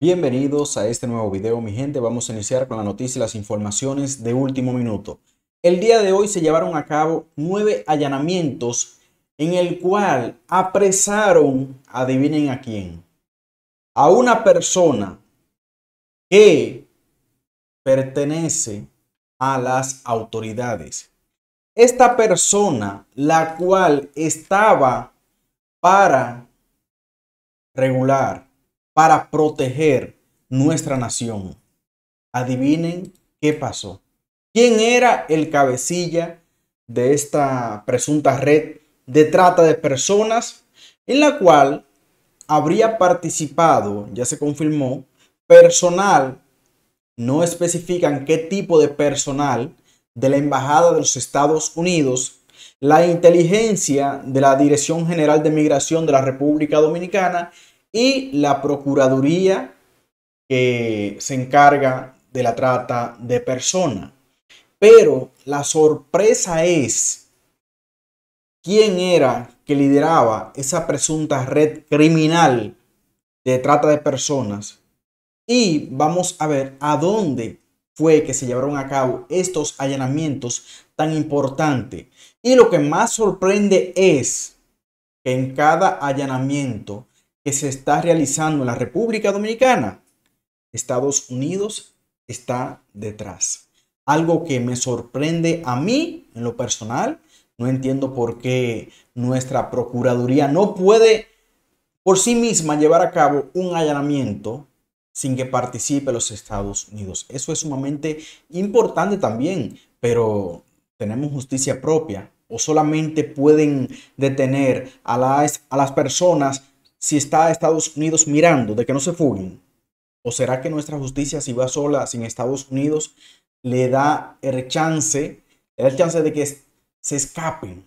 Bienvenidos a este nuevo video, mi gente. Vamos a iniciar con la noticia y las informaciones de último minuto. El día de hoy se llevaron a cabo nueve allanamientos en el cual apresaron, adivinen a quién, a una persona que pertenece a las autoridades. Esta persona, la cual estaba para regular para proteger nuestra nación. Adivinen qué pasó. ¿Quién era el cabecilla de esta presunta red de trata de personas en la cual habría participado, ya se confirmó, personal, no especifican qué tipo de personal de la Embajada de los Estados Unidos, la inteligencia de la Dirección General de Migración de la República Dominicana y la Procuraduría que se encarga de la trata de personas. Pero la sorpresa es quién era que lideraba esa presunta red criminal de trata de personas. Y vamos a ver a dónde fue que se llevaron a cabo estos allanamientos tan importantes. Y lo que más sorprende es que en cada allanamiento que se está realizando en la República Dominicana, Estados Unidos está detrás. Algo que me sorprende a mí en lo personal. No entiendo por qué nuestra Procuraduría no puede por sí misma llevar a cabo un allanamiento sin que participe los Estados Unidos. Eso es sumamente importante también, pero tenemos justicia propia o solamente pueden detener a las, a las personas si está Estados Unidos mirando de que no se fuguen? ¿O será que nuestra justicia, si va sola, sin Estados Unidos, le da el chance, le da el chance de que se escapen?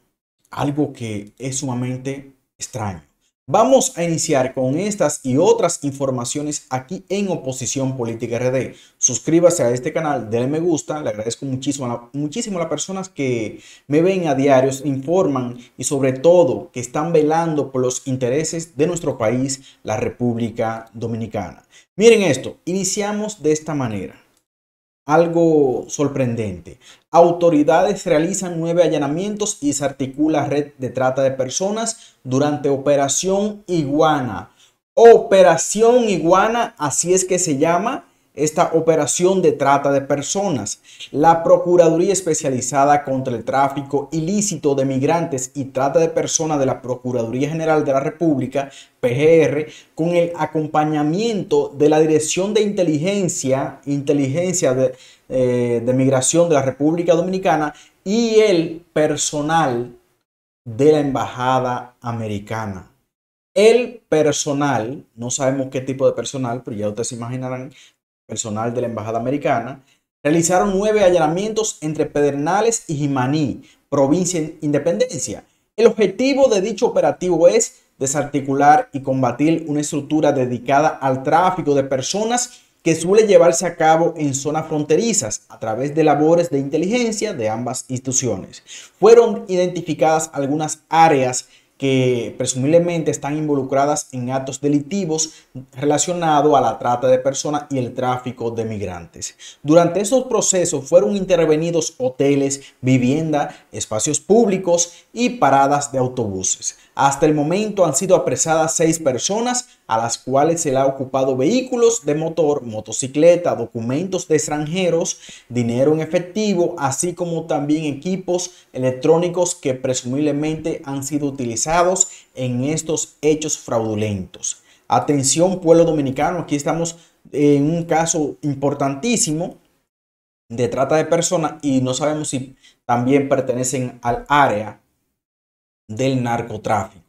Algo que es sumamente extraño. Vamos a iniciar con estas y otras informaciones aquí en Oposición Política RD. Suscríbase a este canal, denle me gusta, le agradezco muchísimo a, las personas que me ven a diarios, informan y sobre todo que están velando por los intereses de nuestro país, la República Dominicana. Miren esto, iniciamos de esta manera algo sorprendente. Autoridades realizan nueve allanamientos y se articula red de trata de personas durante Operación Iguana. Operación Iguana, así es que se llama esta operación de trata de personas. La Procuraduría Especializada contra el Tráfico Ilícito de Migrantes y Trata de Personas de la Procuraduría General de la República, PGR, con el acompañamiento de la Dirección de Inteligencia, Inteligencia eh, de, Migración de la República Dominicana y el personal de la Embajada Americana. El personal, no sabemos qué tipo de personal, pero ya ustedes se imaginarán, personal de la Embajada Americana, realizaron nueve allanamientos entre Pedernales y Jimaní, provincia en Independencia. El objetivo de dicho operativo es desarticular y combatir una estructura dedicada al tráfico de personas que suele llevarse a cabo en zonas fronterizas a través de labores de inteligencia de ambas instituciones. Fueron identificadas algunas áreas que presumiblemente están involucradas en actos delictivos relacionados a la trata de personas y el tráfico de migrantes. Durante estos procesos fueron intervenidos hoteles, vivienda, espacios públicos y paradas de autobuses. Hasta el momento han sido apresadas seis personas a las cuales se le ha ocupado vehículos de motor, motocicleta, documentos de extranjeros, dinero en efectivo, así como también equipos electrónicos que presumiblemente han sido utilizados en estos hechos fraudulentos. Atención pueblo dominicano, aquí estamos en un caso importantísimo de trata de personas y no sabemos si también pertenecen al área del narcotráfico.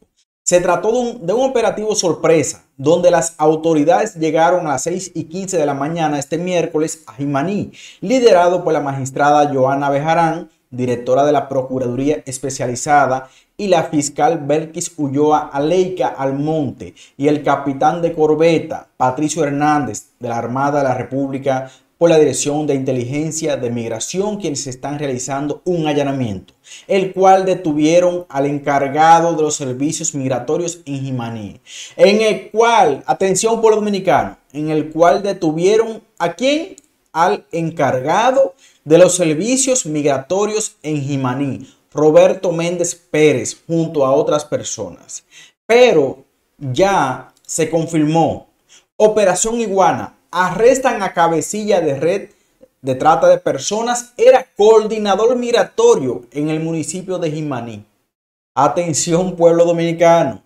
Se trató de un, operativo sorpresa, donde las autoridades llegaron a las 6 y 15 de la mañana este miércoles a Jimaní, liderado por la magistrada Joana Bejarán, directora de la Procuraduría Especializada y la fiscal Belkis Ulloa Aleika Almonte y el capitán de corbeta Patricio Hernández de la Armada de la República por la Dirección de Inteligencia de Migración quienes están realizando un allanamiento, el cual detuvieron al encargado de los servicios migratorios en Jimaní, en el cual, atención pueblo dominicano, en el cual detuvieron a quién? Al encargado de los servicios migratorios en Jimaní, Roberto Méndez Pérez junto a otras personas. Pero ya se confirmó. Operación Iguana. Arrestan a cabecilla de red de trata de personas. Era coordinador migratorio en el municipio de Jimaní. Atención pueblo dominicano.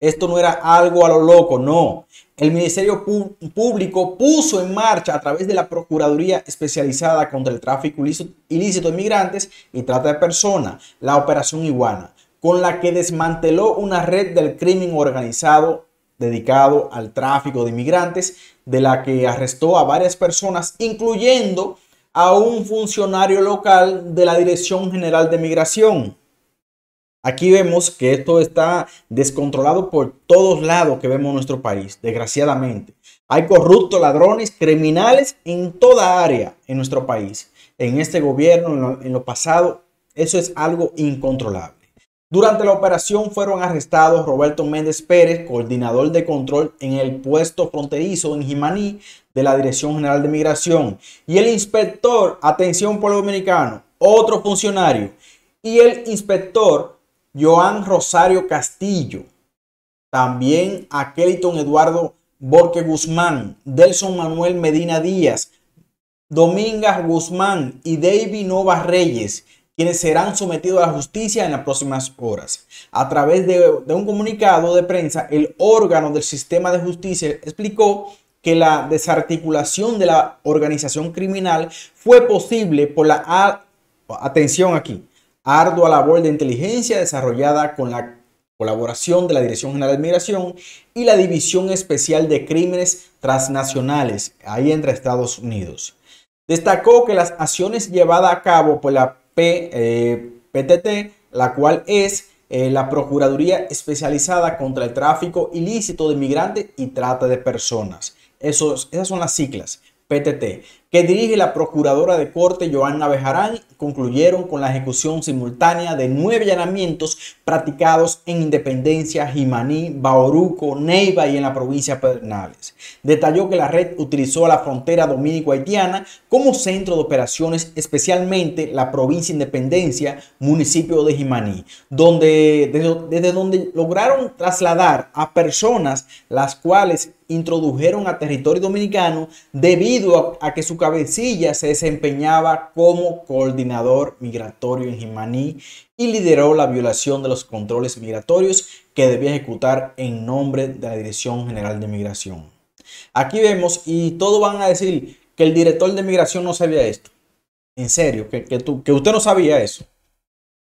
Esto no era algo a lo loco, no el Ministerio Público puso en marcha a través de la Procuraduría Especializada contra el Tráfico Ilícito de Migrantes y Trata de Personas la Operación Iguana, con la que desmanteló una red del crimen organizado dedicado al tráfico de migrantes, de la que arrestó a varias personas, incluyendo a un funcionario local de la Dirección General de Migración. Aquí vemos que esto está descontrolado por todos lados que vemos en nuestro país, desgraciadamente. Hay corruptos, ladrones, criminales en toda área en nuestro país. En este gobierno, en lo, pasado, eso es algo incontrolable. Durante la operación fueron arrestados Roberto Méndez Pérez, coordinador de control en el puesto fronterizo en Jimaní de la Dirección General de Migración, y el inspector, atención pueblo dominicano, otro funcionario, y el inspector Joan Rosario Castillo, también a Kellyton Eduardo Borque Guzmán, Delson Manuel Medina Díaz, Domingas Guzmán y David Nova Reyes, quienes serán sometidos a la justicia en las próximas horas. A través de, un comunicado de prensa, el órgano del sistema de justicia explicó que la desarticulación de la organización criminal fue posible por la... atención aquí ardua labor de inteligencia desarrollada con la colaboración de la Dirección General de Migración y la División Especial de Crímenes Transnacionales, ahí entre Estados Unidos. Destacó que las acciones llevadas a cabo por la P, eh, PTT, la cual es eh, la Procuraduría Especializada contra el Tráfico Ilícito de Migrantes y Trata de Personas. esas son las siglas, PTT que dirige la Procuradora de Corte Joanna Bejarán, concluyeron con la ejecución simultánea de nueve allanamientos practicados en Independencia, Jimaní, Bauruco, Neiva y en la provincia de Detalló que la red utilizó la frontera dominico-haitiana como centro de operaciones, especialmente la provincia Independencia, municipio de Jimaní, donde, desde donde lograron trasladar a personas las cuales introdujeron a territorio dominicano debido a, que su cabecilla se desempeñaba como coordinador migratorio en Jimaní y lideró la violación de los controles migratorios que debía ejecutar en nombre de la Dirección General de Migración. Aquí vemos, y todos van a decir que el director de migración no sabía esto. En serio, que, que, que usted no sabía eso.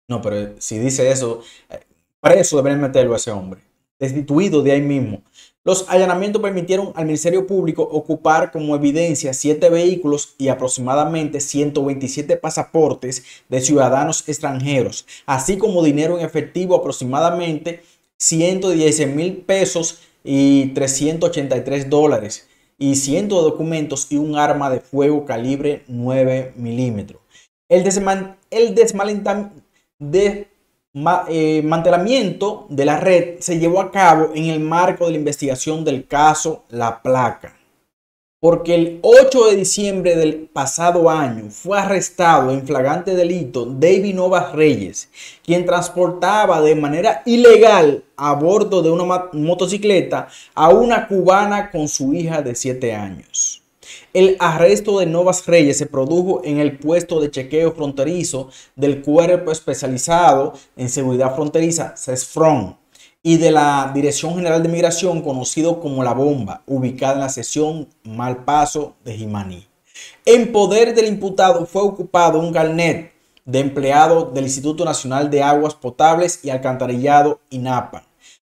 No, pero si dice eso, eh, preso deberían meterlo a ese hombre. Destituido de ahí mismo. Los allanamientos permitieron al Ministerio Público ocupar como evidencia siete vehículos y aproximadamente 127 pasaportes de ciudadanos extranjeros, así como dinero en efectivo aproximadamente 110 mil pesos y 383 dólares y cientos de documentos y un arma de fuego calibre 9 milímetros. El, desman el desmalentamiento de el eh, de la red se llevó a cabo en el marco de la investigación del caso La Placa, porque el 8 de diciembre del pasado año fue arrestado en flagrante delito David Novas Reyes, quien transportaba de manera ilegal a bordo de una motocicleta a una cubana con su hija de 7 años. El arresto de Novas Reyes se produjo en el puesto de chequeo fronterizo del Cuerpo Especializado en Seguridad Fronteriza, CESFRON, y de la Dirección General de Migración, conocido como La Bomba, ubicada en la sección Malpaso de Jimani. En poder del imputado fue ocupado un galnet de empleado del Instituto Nacional de Aguas Potables y Alcantarillado, INAPA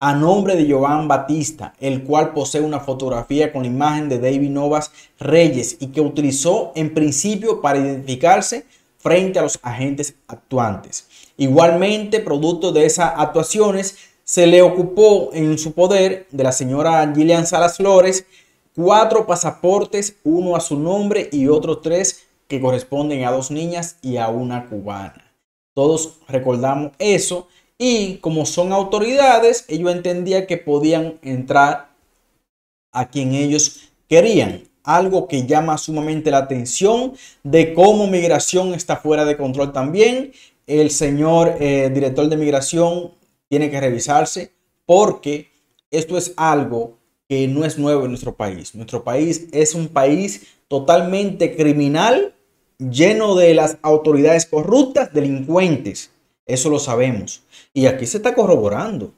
a nombre de Joan Batista, el cual posee una fotografía con la imagen de David Novas Reyes y que utilizó en principio para identificarse frente a los agentes actuantes. Igualmente, producto de esas actuaciones, se le ocupó en su poder de la señora Gillian Salas Flores cuatro pasaportes, uno a su nombre y otros tres que corresponden a dos niñas y a una cubana. Todos recordamos eso y como son autoridades, ellos entendían que podían entrar a quien ellos querían. Algo que llama sumamente la atención de cómo migración está fuera de control también. El señor eh, director de migración tiene que revisarse porque esto es algo que no es nuevo en nuestro país. Nuestro país es un país totalmente criminal, lleno de las autoridades corruptas, delincuentes. Eso lo sabemos. Y aquí se está corroborando.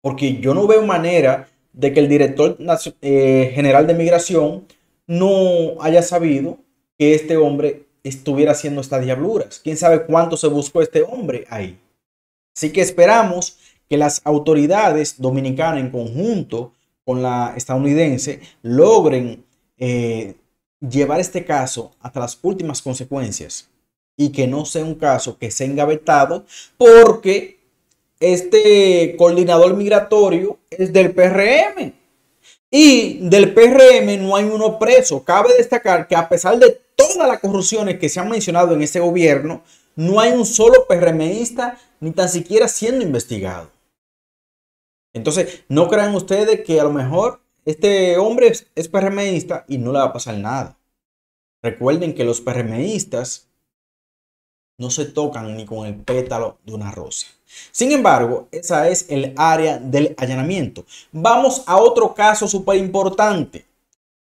Porque yo no veo manera de que el director eh, general de migración no haya sabido que este hombre estuviera haciendo estas diabluras. Quién sabe cuánto se buscó este hombre ahí. Así que esperamos que las autoridades dominicanas en conjunto con la estadounidense logren eh, llevar este caso hasta las últimas consecuencias y que no sea un caso que sea engavetado porque este coordinador migratorio es del PRM. Y del PRM no hay uno preso. Cabe destacar que a pesar de todas las corrupciones que se han mencionado en este gobierno, no hay un solo PRMista ni tan siquiera siendo investigado. Entonces, no crean ustedes que a lo mejor este hombre es, PRMista y no le va a pasar nada. Recuerden que los PRMistas no se tocan ni con el pétalo de una rosa. Sin embargo, esa es el área del allanamiento. Vamos a otro caso súper importante.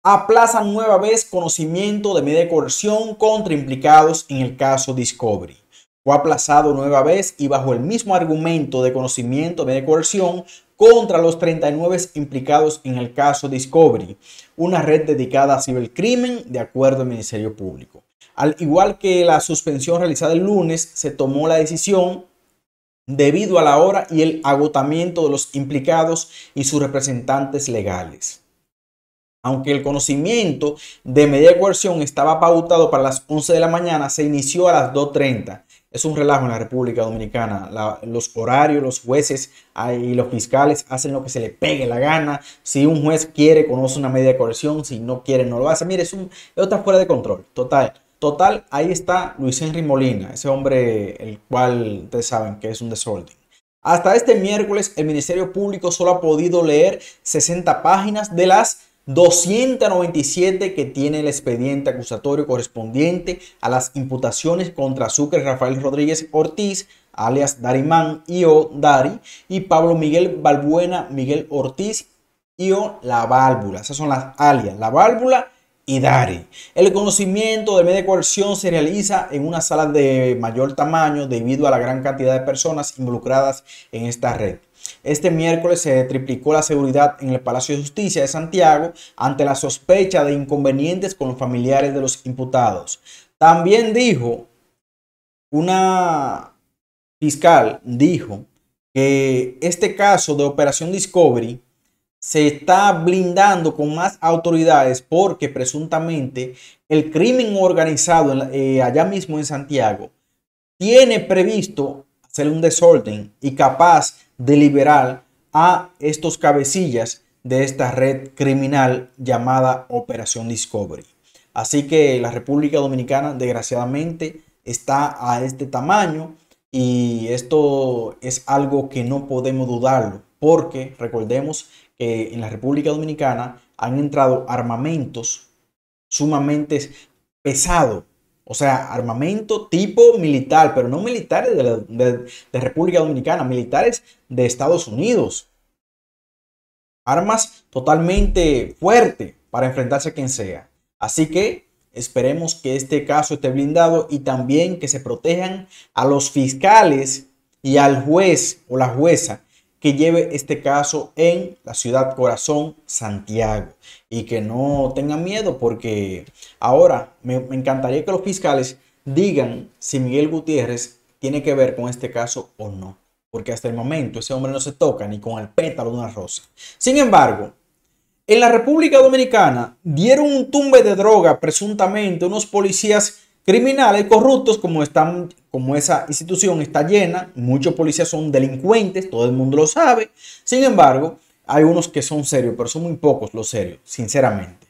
Aplazan nueva vez conocimiento de medida de coerción contra implicados en el caso Discovery. Fue aplazado nueva vez y bajo el mismo argumento de conocimiento de medida de coerción contra los 39 implicados en el caso Discovery, una red dedicada a cibercrimen de acuerdo al Ministerio Público. Al igual que la suspensión realizada el lunes, se tomó la decisión debido a la hora y el agotamiento de los implicados y sus representantes legales. Aunque el conocimiento de media coerción estaba pautado para las 11 de la mañana, se inició a las 2.30. Es un relajo en la República Dominicana. los horarios, los jueces y los fiscales hacen lo que se le pegue la gana. Si un juez quiere, conoce una media coerción. Si no quiere, no lo hace. Mire, es un, fuera de control. Total. Total, ahí está Luis Henry Molina, ese hombre el cual ustedes saben que es un desorden. Hasta este miércoles el Ministerio Público solo ha podido leer 60 páginas de las 297 que tiene el expediente acusatorio correspondiente a las imputaciones contra Sucre Rafael Rodríguez Ortiz, alias Darimán o Dari, y Pablo Miguel Balbuena Miguel Ortiz o La Válvula. Esas son las alias, La Válvula y El conocimiento de medio de coerción se realiza en una sala de mayor tamaño debido a la gran cantidad de personas involucradas en esta red. Este miércoles se triplicó la seguridad en el Palacio de Justicia de Santiago ante la sospecha de inconvenientes con los familiares de los imputados. También dijo, una fiscal dijo que este caso de Operación Discovery se está blindando con más autoridades porque presuntamente el crimen organizado eh, allá mismo en Santiago tiene previsto hacer un desorden y capaz de liberar a estos cabecillas de esta red criminal llamada Operación Discovery. Así que la República Dominicana desgraciadamente está a este tamaño y esto es algo que no podemos dudarlo porque recordemos que eh, en la República Dominicana han entrado armamentos sumamente pesados. O sea, armamento tipo militar, pero no militares de, la, República Dominicana, militares de Estados Unidos. Armas totalmente fuertes para enfrentarse a quien sea. Así que esperemos que este caso esté blindado y también que se protejan a los fiscales y al juez o la jueza que lleve este caso en la ciudad corazón, Santiago, y que no tengan miedo porque ahora me, encantaría que los fiscales digan si Miguel Gutiérrez tiene que ver con este caso o no, porque hasta el momento ese hombre no se toca ni con el pétalo de una rosa. Sin embargo, en la República Dominicana dieron un tumbe de droga presuntamente unos policías criminales corruptos, como, están, como esa institución está llena, muchos policías son delincuentes, todo el mundo lo sabe. Sin embargo, hay unos que son serios, pero son muy pocos los serios, sinceramente.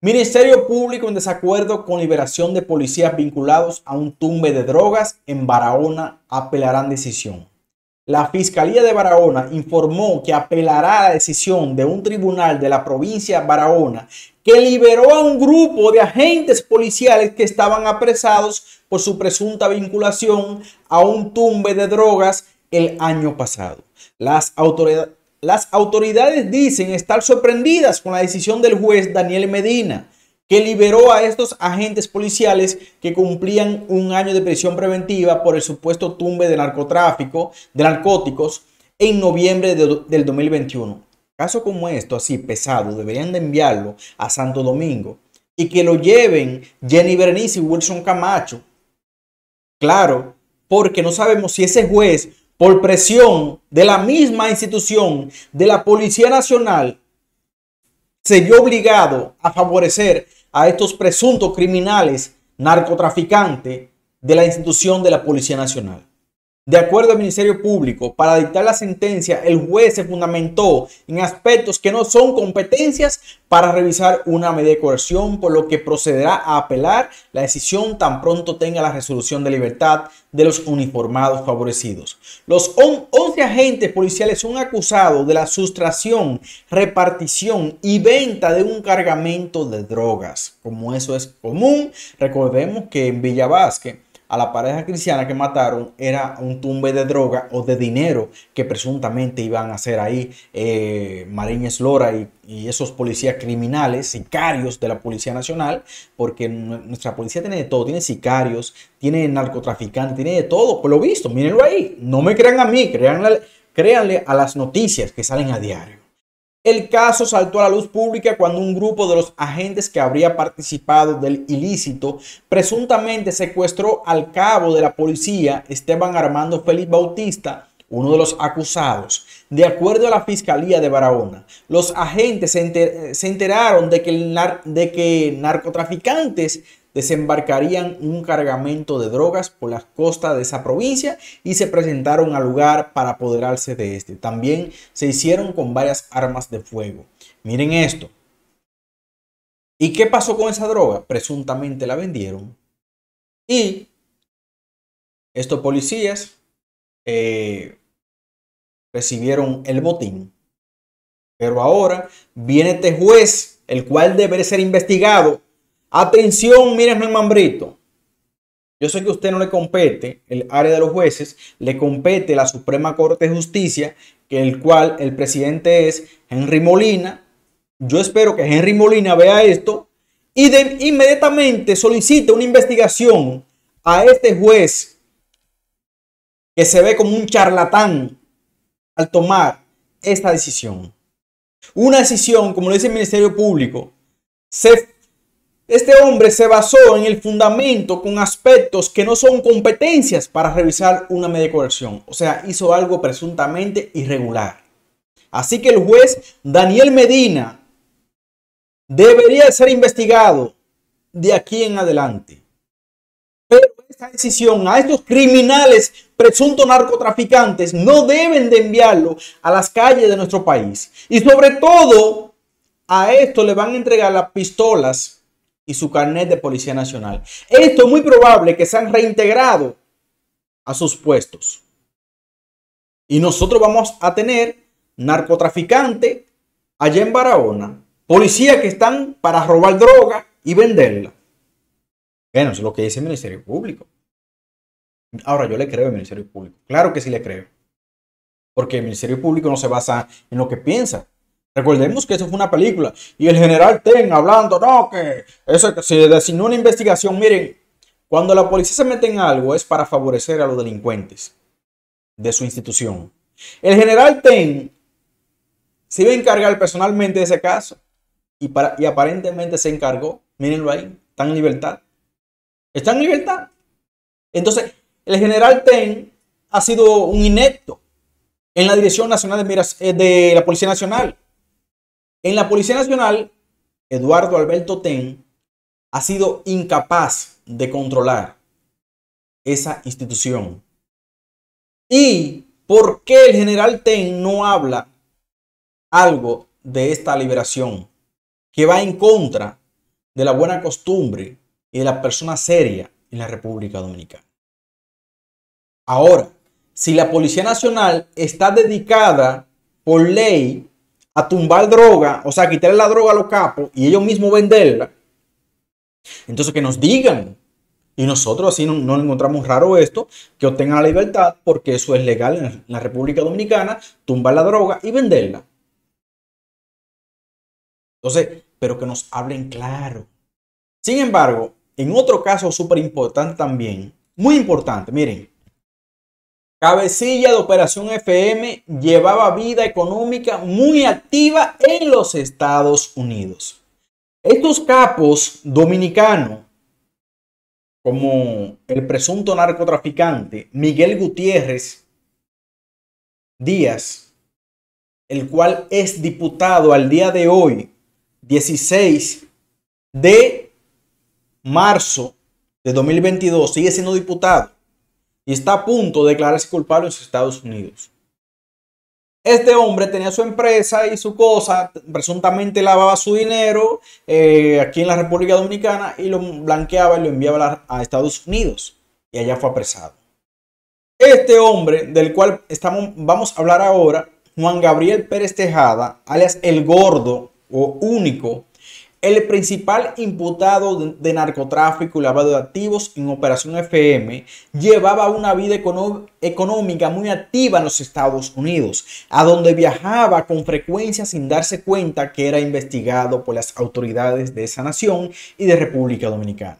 Ministerio Público en desacuerdo con liberación de policías vinculados a un tumbe de drogas en Barahona apelarán decisión. La Fiscalía de Barahona informó que apelará a la decisión de un tribunal de la provincia de Barahona que liberó a un grupo de agentes policiales que estaban apresados por su presunta vinculación a un tumbe de drogas el año pasado. Las, las autoridades dicen estar sorprendidas con la decisión del juez Daniel Medina, que liberó a estos agentes policiales que cumplían un año de prisión preventiva por el supuesto tumbe de narcotráfico, de narcóticos, en noviembre del 2021. Caso como esto, así pesado, deberían de enviarlo a Santo Domingo y que lo lleven Jenny Bernice y Wilson Camacho. Claro, porque no sabemos si ese juez, por presión de la misma institución, de la Policía Nacional, se vio obligado a favorecer a estos presuntos criminales narcotraficantes de la institución de la Policía Nacional. De acuerdo al Ministerio Público, para dictar la sentencia, el juez se fundamentó en aspectos que no son competencias para revisar una medida de coerción, por lo que procederá a apelar la decisión tan pronto tenga la resolución de libertad de los uniformados favorecidos. Los 11 agentes policiales son acusados de la sustracción, repartición y venta de un cargamento de drogas. Como eso es común, recordemos que en Villa Vázquez a la pareja cristiana que mataron era un tumbe de droga o de dinero que presuntamente iban a hacer ahí eh, Lora y, esos policías criminales, sicarios de la Policía Nacional, porque nuestra policía tiene de todo, tiene sicarios, tiene narcotraficantes, tiene de todo, pues lo visto, mírenlo ahí, no me crean a mí, créanle a las noticias que salen a diario. El caso saltó a la luz pública cuando un grupo de los agentes que habría participado del ilícito presuntamente secuestró al cabo de la policía Esteban Armando Félix Bautista, uno de los acusados. De acuerdo a la Fiscalía de Barahona, los agentes se, enteraron de que, de que narcotraficantes desembarcarían un cargamento de drogas por las costas de esa provincia y se presentaron al lugar para apoderarse de este. También se hicieron con varias armas de fuego. Miren esto. ¿Y qué pasó con esa droga? Presuntamente la vendieron. Y estos policías eh, recibieron el botín. Pero ahora viene este juez, el cual debe ser investigado Atención, mire en mambrito. Yo sé que a usted no le compete el área de los jueces, le compete la Suprema Corte de Justicia, que el cual el presidente es Henry Molina. Yo espero que Henry Molina vea esto y de inmediatamente solicite una investigación a este juez que se ve como un charlatán al tomar esta decisión. Una decisión, como lo dice el Ministerio Público, se este hombre se basó en el fundamento con aspectos que no son competencias para revisar una media coerción. O sea, hizo algo presuntamente irregular. Así que el juez Daniel Medina debería ser investigado de aquí en adelante. Pero esta decisión a estos criminales presuntos narcotraficantes no deben de enviarlo a las calles de nuestro país. Y sobre todo, a esto le van a entregar las pistolas y su carnet de Policía Nacional. Esto es muy probable que se han reintegrado a sus puestos. Y nosotros vamos a tener narcotraficantes allá en Barahona, policías que están para robar droga y venderla. Bueno, es lo que dice el Ministerio Público. Ahora yo le creo al Ministerio Público. Claro que sí le creo. Porque el Ministerio Público no se basa en lo que piensa, Recordemos que eso fue una película. Y el general Ten hablando, no, que eso se designó una investigación. Miren, cuando la policía se mete en algo es para favorecer a los delincuentes de su institución. El general Ten se iba a encargar personalmente de ese caso y, y aparentemente se encargó. Mírenlo ahí, está en libertad. Está en libertad. Entonces, el general Ten ha sido un inepto en la Dirección Nacional de, Miras, eh, de la Policía Nacional en la Policía Nacional, Eduardo Alberto Ten ha sido incapaz de controlar esa institución. ¿Y por qué el general Ten no habla algo de esta liberación que va en contra de la buena costumbre y de la persona seria en la República Dominicana? Ahora, si la Policía Nacional está dedicada por ley a tumbar droga, o sea, quitarle la droga a los capos y ellos mismos venderla, entonces que nos digan. Y nosotros así no, no encontramos raro esto, que obtengan la libertad, porque eso es legal en la República Dominicana, tumbar la droga y venderla. Entonces, pero que nos hablen claro. Sin embargo, en otro caso súper importante también, muy importante, miren, Cabecilla de Operación FM llevaba vida económica muy activa en los Estados Unidos. Estos capos dominicanos, como el presunto narcotraficante Miguel Gutiérrez Díaz, el cual es diputado al día de hoy, 16 de marzo de 2022, sigue siendo diputado y está a punto de declararse culpable en los Estados Unidos. Este hombre tenía su empresa y su cosa, presuntamente lavaba su dinero eh, aquí en la República Dominicana y lo blanqueaba y lo enviaba a Estados Unidos. Y allá fue apresado. Este hombre, del cual estamos, vamos a hablar ahora, Juan Gabriel Pérez Tejada, alias El Gordo o Único, el principal imputado de narcotráfico y lavado de activos en Operación FM llevaba una vida económica muy activa en los Estados Unidos, a donde viajaba con frecuencia sin darse cuenta que era investigado por las autoridades de esa nación y de República Dominicana.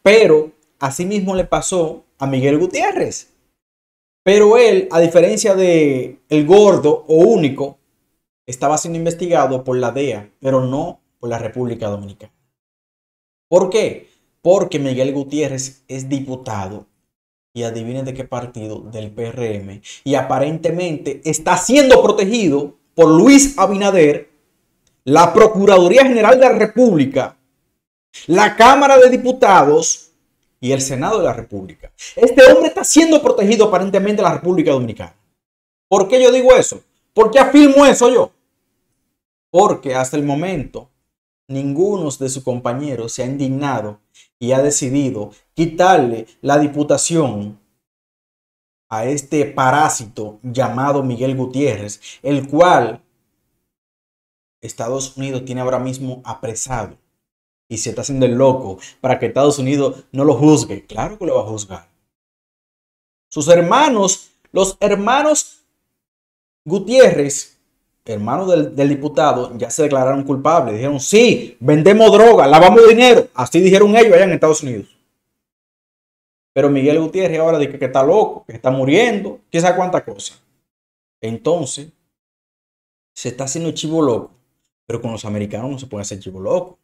Pero asimismo le pasó a Miguel Gutiérrez. Pero él, a diferencia de el gordo o único, estaba siendo investigado por la DEA, pero no la República Dominicana. ¿Por qué? Porque Miguel Gutiérrez es diputado y adivinen de qué partido, del PRM, y aparentemente está siendo protegido por Luis Abinader, la Procuraduría General de la República, la Cámara de Diputados y el Senado de la República. Este hombre está siendo protegido aparentemente de la República Dominicana. ¿Por qué yo digo eso? ¿Por qué afirmo eso yo? Porque hasta el momento ninguno de sus compañeros se ha indignado y ha decidido quitarle la diputación a este parásito llamado Miguel Gutiérrez, el cual Estados Unidos tiene ahora mismo apresado y se está haciendo el loco para que Estados Unidos no lo juzgue. Claro que lo va a juzgar. Sus hermanos, los hermanos Gutiérrez, hermanos del, diputado ya se declararon culpables. Dijeron, sí, vendemos droga, lavamos dinero. Así dijeron ellos allá en Estados Unidos. Pero Miguel Gutiérrez ahora dice que está loco, que está muriendo, que sabe cuánta cosa. Entonces, se está haciendo chivo loco. Pero con los americanos no se puede hacer chivo loco.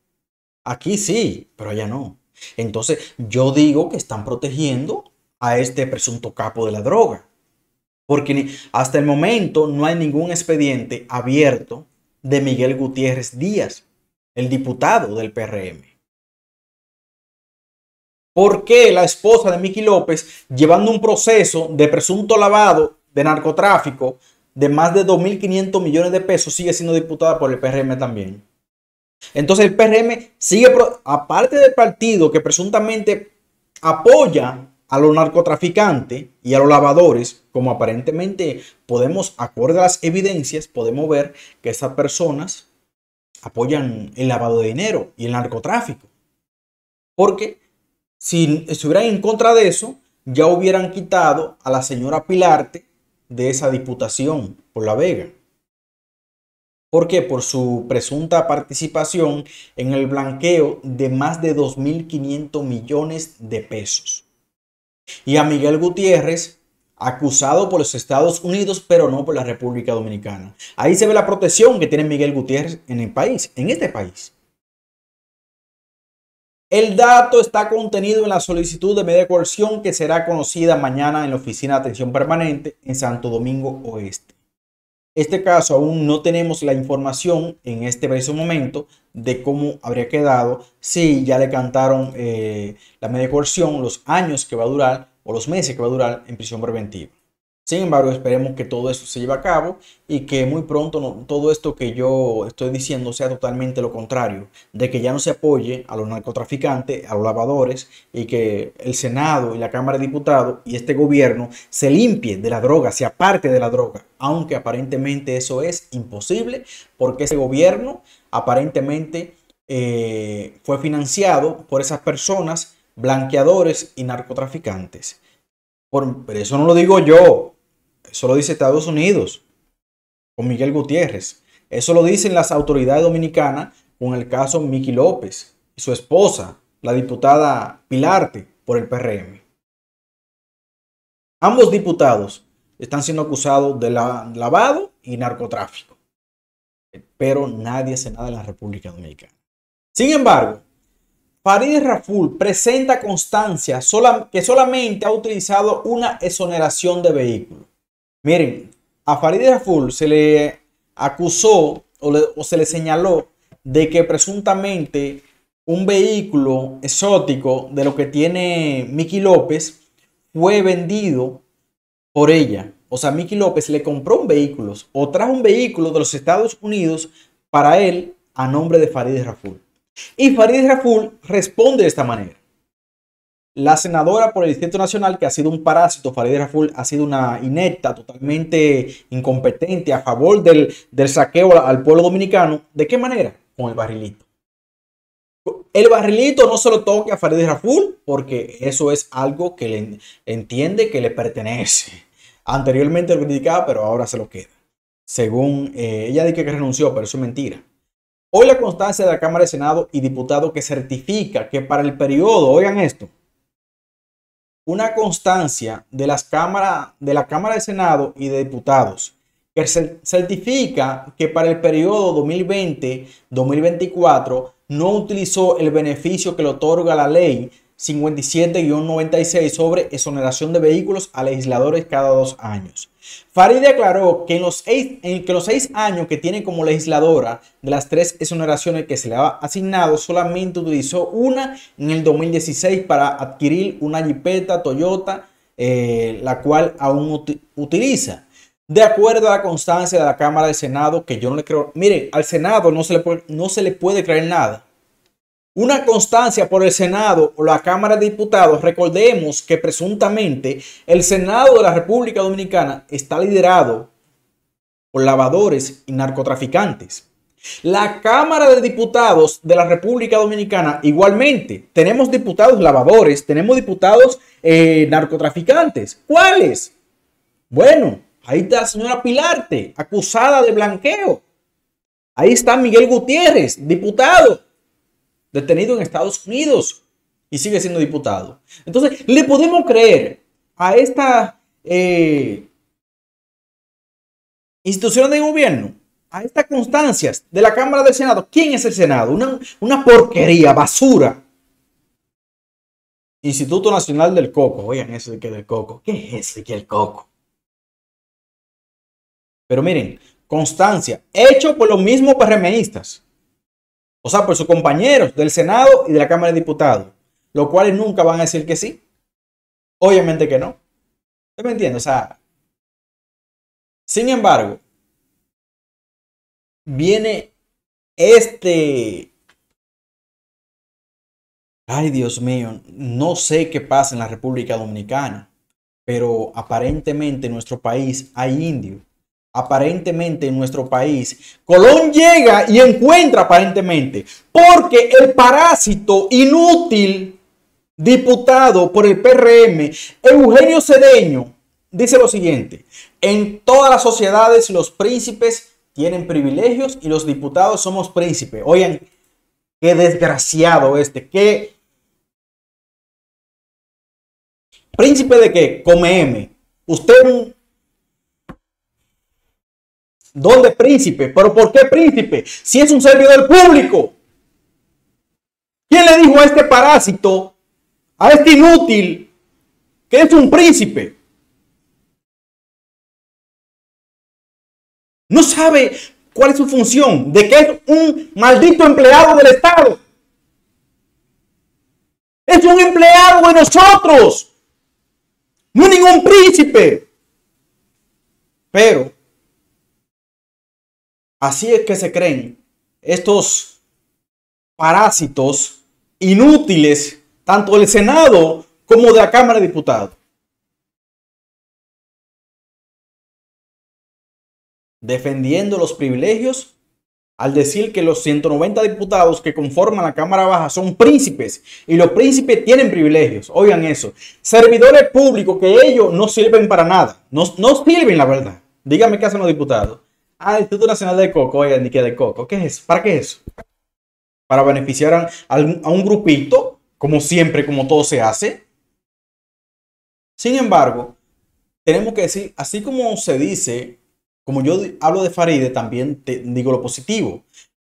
Aquí sí, pero allá no. Entonces, yo digo que están protegiendo a este presunto capo de la droga. Porque hasta el momento no hay ningún expediente abierto de Miguel Gutiérrez Díaz, el diputado del PRM. ¿Por qué la esposa de Miki López, llevando un proceso de presunto lavado de narcotráfico de más de 2.500 millones de pesos, sigue siendo diputada por el PRM también? Entonces el PRM sigue, aparte del partido que presuntamente apoya a los narcotraficantes y a los lavadores, como aparentemente podemos, acorde a las evidencias, podemos ver que esas personas apoyan el lavado de dinero y el narcotráfico. Porque si estuvieran en contra de eso, ya hubieran quitado a la señora Pilarte de esa diputación por La Vega. ¿Por qué? Por su presunta participación en el blanqueo de más de 2.500 millones de pesos y a Miguel Gutiérrez, acusado por los Estados Unidos, pero no por la República Dominicana. Ahí se ve la protección que tiene Miguel Gutiérrez en el país, en este país. El dato está contenido en la solicitud de media coerción que será conocida mañana en la Oficina de Atención Permanente en Santo Domingo Oeste este caso aún no tenemos la información en este preciso momento de cómo habría quedado si ya le cantaron eh, la media coerción, los años que va a durar o los meses que va a durar en prisión preventiva. Sin embargo, esperemos que todo eso se lleve a cabo y que muy pronto todo esto que yo estoy diciendo sea totalmente lo contrario, de que ya no se apoye a los narcotraficantes, a los lavadores y que el Senado y la Cámara de Diputados y este gobierno se limpie de la droga, se aparte de la droga, aunque aparentemente eso es imposible porque ese gobierno aparentemente eh, fue financiado por esas personas, blanqueadores y narcotraficantes. Por, eso no lo digo yo, eso lo dice Estados Unidos con Miguel Gutiérrez. Eso lo dicen las autoridades dominicanas con el caso Miki López y su esposa, la diputada Pilarte, por el PRM. Ambos diputados están siendo acusados de lavado y narcotráfico. Pero nadie hace nada en la República Dominicana. Sin embargo, Farid Raful presenta constancia que solamente ha utilizado una exoneración de vehículos. Miren, a Farid Raful se le acusó o, se le señaló de que presuntamente un vehículo exótico de lo que tiene Miki López fue vendido por ella. O sea, Miki López le compró un vehículo o trajo un vehículo de los Estados Unidos para él a nombre de Farid Raful. Y Farid Raful responde de esta manera. La senadora por el Distrito Nacional, que ha sido un parásito, Farid Raful, ha sido una inecta totalmente incompetente a favor del, saqueo al pueblo dominicano. ¿De qué manera? Con el barrilito. El barrilito no se lo toque a Farid Raful, porque eso es algo que le entiende que le pertenece. Anteriormente lo criticaba, pero ahora se lo queda. Según eh, ella dice que renunció, pero eso es mentira. Hoy la constancia de la Cámara de Senado y diputado que certifica que para el periodo, oigan esto, una constancia de, las cámaras de la Cámara de Senado y de Diputados que certifica que para el periodo 2020-2024 no utilizó el beneficio que le otorga la ley 57-96 sobre exoneración de vehículos a legisladores cada dos años. Farid declaró que en, los seis, años que tiene como legisladora de las tres exoneraciones que se le ha asignado, solamente utilizó una en el 2016 para adquirir una jipeta Toyota, eh, la cual aún utiliza. De acuerdo a la constancia de la Cámara del Senado, que yo no le creo, miren, al Senado no se le puede creer nada una constancia por el Senado o la Cámara de Diputados, recordemos que presuntamente el Senado de la República Dominicana está liderado por lavadores y narcotraficantes. La Cámara de Diputados de la República Dominicana igualmente. Tenemos diputados lavadores, tenemos diputados eh, narcotraficantes. ¿Cuáles? Bueno, ahí está la señora Pilarte, acusada de blanqueo. Ahí está Miguel Gutiérrez, diputado, detenido en Estados Unidos y sigue siendo diputado. Entonces, ¿le podemos creer a esta eh, institución de gobierno? A estas constancias de la Cámara del Senado. ¿Quién es el Senado? Una, porquería, basura. Instituto Nacional del Coco. Oigan, eso de que del coco. ¿Qué es eso que el coco? Pero miren, constancia, hecho por los mismos PRMistas o sea, por sus compañeros del Senado y de la Cámara de Diputados, los cuales nunca van a decir que sí. Obviamente que no. me entiende? O sea, sin embargo, viene este... Ay, Dios mío, no sé qué pasa en la República Dominicana, pero aparentemente en nuestro país hay indios aparentemente en nuestro país, Colón llega y encuentra aparentemente, porque el parásito inútil diputado por el PRM, Eugenio Cedeño, dice lo siguiente, en todas las sociedades los príncipes tienen privilegios y los diputados somos príncipes. Oigan, qué desgraciado este, qué... Príncipe de qué? Come M. Usted un ¿Dónde príncipe. ¿Pero por qué príncipe? Si es un servidor público. ¿Quién le dijo a este parásito, a este inútil, que es un príncipe? No sabe cuál es su función, de que es un maldito empleado del Estado. Es un empleado de nosotros, no ningún príncipe. Pero Así es que se creen estos parásitos inútiles, tanto del Senado como de la Cámara de Diputados. Defendiendo los privilegios al decir que los 190 diputados que conforman la Cámara Baja son príncipes y los príncipes tienen privilegios. Oigan eso. Servidores públicos que ellos no sirven para nada. No, sirven, la verdad. Dígame qué hacen los diputados. Ah, Instituto Nacional de Coco, oye, ni que de Coco. ¿Qué es eso? ¿Para qué es eso? Para beneficiar a, un grupito, como siempre, como todo se hace. Sin embargo, tenemos que decir, así como se dice, como yo hablo de Faride, también te digo lo positivo.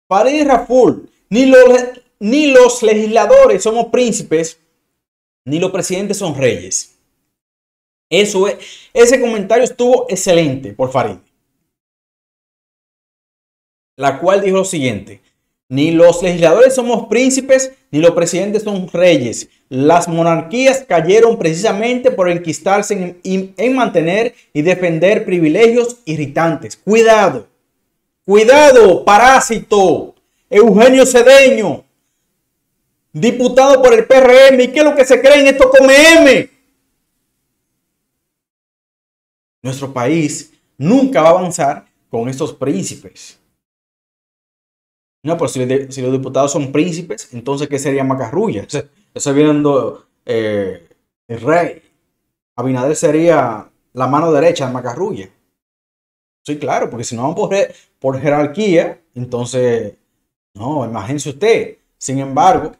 Faride y Raful, ni los, ni los legisladores somos príncipes, ni los presidentes son reyes. Eso ese comentario estuvo excelente por Faride la cual dijo lo siguiente, ni los legisladores somos príncipes, ni los presidentes son reyes. Las monarquías cayeron precisamente por enquistarse en, mantener y defender privilegios irritantes. Cuidado, cuidado, parásito, Eugenio Cedeño, diputado por el PRM, ¿y qué es lo que se cree en esto con M? Nuestro país nunca va a avanzar con estos príncipes. No, pero si, los diputados son príncipes, entonces ¿qué sería macarrulla? Eso, viendo eh, el rey. Abinader sería la mano derecha de macarrulla. Sí, claro, porque si no vamos por, por jerarquía, entonces, no, imagínese usted. Sin embargo,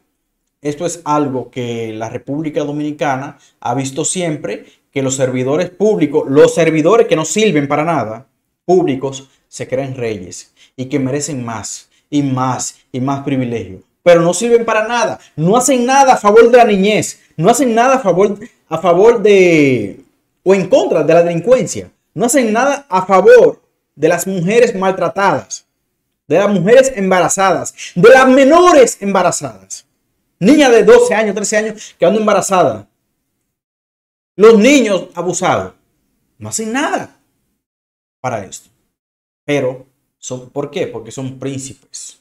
esto es algo que la República Dominicana ha visto siempre, que los servidores públicos, los servidores que no sirven para nada, públicos, se creen reyes y que merecen más y más y más privilegio. Pero no sirven para nada. No hacen nada a favor de la niñez. No hacen nada a favor, a favor de o en contra de la delincuencia. No hacen nada a favor de las mujeres maltratadas, de las mujeres embarazadas, de las menores embarazadas. Niñas de 12 años, 13 años que andan embarazadas. Los niños abusados. No hacen nada para esto. Pero ¿Por qué? Porque son príncipes.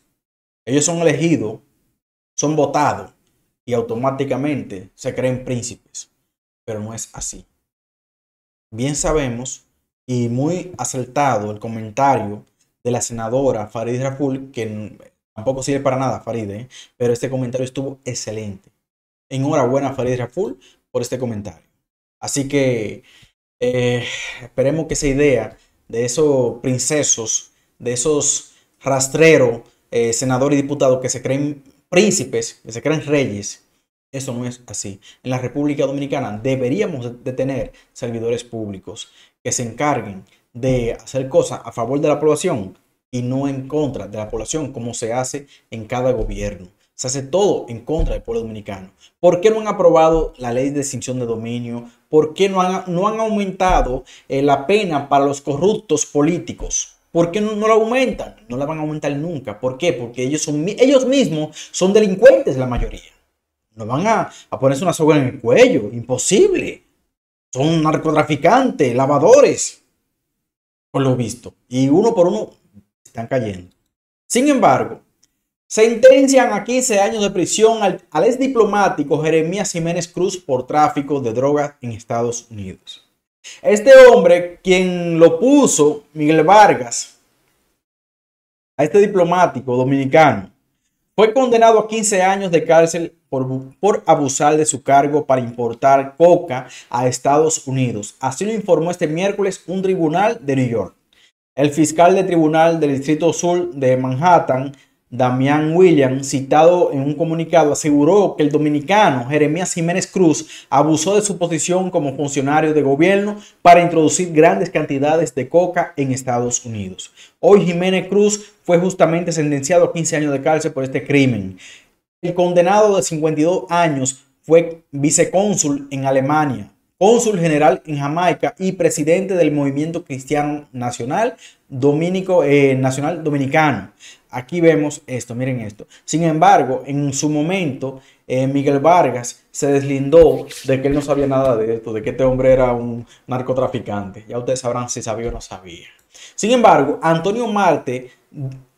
Ellos son elegidos, son votados y automáticamente se creen príncipes. Pero no es así. Bien sabemos y muy acertado el comentario de la senadora Farid Raful, que tampoco sirve para nada, Farid, ¿eh? pero este comentario estuvo excelente. Enhorabuena, Farid Raful, por este comentario. Así que eh, esperemos que esa idea de esos princesos de esos rastreros, eh, senadores y diputados que se creen príncipes, que se creen reyes. Eso no es así. En la República Dominicana deberíamos de tener servidores públicos que se encarguen de hacer cosas a favor de la población y no en contra de la población, como se hace en cada gobierno. Se hace todo en contra del pueblo dominicano. ¿Por qué no han aprobado la ley de extinción de dominio? ¿Por qué no han, no han aumentado eh, la pena para los corruptos políticos? ¿Por qué no, lo la aumentan? No la van a aumentar nunca. ¿Por qué? Porque ellos, son, ellos mismos son delincuentes la mayoría. No van a, ponerse una soga en el cuello. Imposible. Son narcotraficantes, lavadores. Por lo visto. Y uno por uno están cayendo. Sin embargo, Sentencian a 15 años de prisión al, al, ex diplomático Jeremías Jiménez Cruz por tráfico de drogas en Estados Unidos. Este hombre, quien lo puso, Miguel Vargas, a este diplomático dominicano, fue condenado a 15 años de cárcel por, por, abusar de su cargo para importar coca a Estados Unidos. Así lo informó este miércoles un tribunal de New York. El fiscal de tribunal del Distrito Sur de Manhattan, Damián Williams, citado en un comunicado, aseguró que el dominicano Jeremías Jiménez Cruz abusó de su posición como funcionario de gobierno para introducir grandes cantidades de coca en Estados Unidos. Hoy Jiménez Cruz fue justamente sentenciado a 15 años de cárcel por este crimen. El condenado de 52 años fue vicecónsul en Alemania, cónsul general en Jamaica y presidente del Movimiento Cristiano Nacional, eh, Nacional Dominicano. Aquí vemos esto, miren esto. Sin embargo, en su momento, eh, Miguel Vargas se deslindó de que él no sabía nada de esto, de que este hombre era un narcotraficante. Ya ustedes sabrán si sabía o no sabía. Sin embargo, Antonio Marte,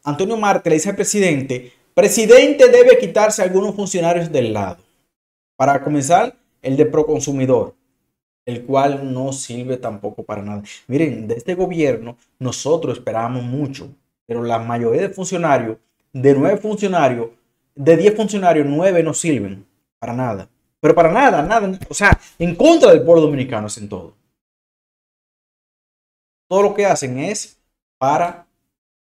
Antonio Marte le dice al presidente, presidente debe quitarse algunos funcionarios del lado. Para comenzar, el de proconsumidor, el cual no sirve tampoco para nada. Miren, de este gobierno nosotros esperábamos mucho, pero la mayoría de funcionarios, de nueve funcionarios, de diez funcionarios, nueve no sirven para nada. Pero para nada, nada, o sea, en contra del pueblo dominicano hacen todo. Todo lo que hacen es para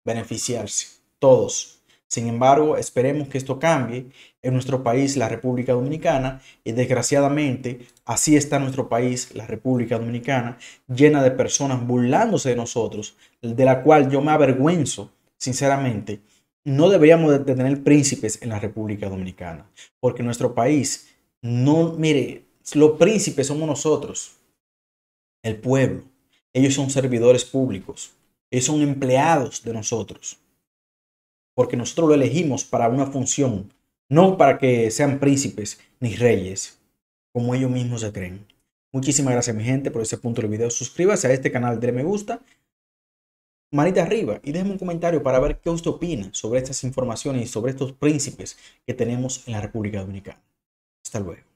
beneficiarse, todos. Sin embargo, esperemos que esto cambie en nuestro país, la República Dominicana, y desgraciadamente así está nuestro país, la República Dominicana, llena de personas burlándose de nosotros, de la cual yo me avergüenzo, sinceramente, no deberíamos tener príncipes en la República Dominicana, porque nuestro país no, mire, los príncipes somos nosotros, el pueblo. Ellos son servidores públicos, ellos son empleados de nosotros, porque nosotros lo elegimos para una función, no para que sean príncipes ni reyes, como ellos mismos se creen. Muchísimas gracias mi gente por ese punto del video. Suscríbase a este canal, de me gusta, manita arriba y déjeme un comentario para ver qué usted opina sobre estas informaciones y sobre estos príncipes que tenemos en la República Dominicana. Hasta luego.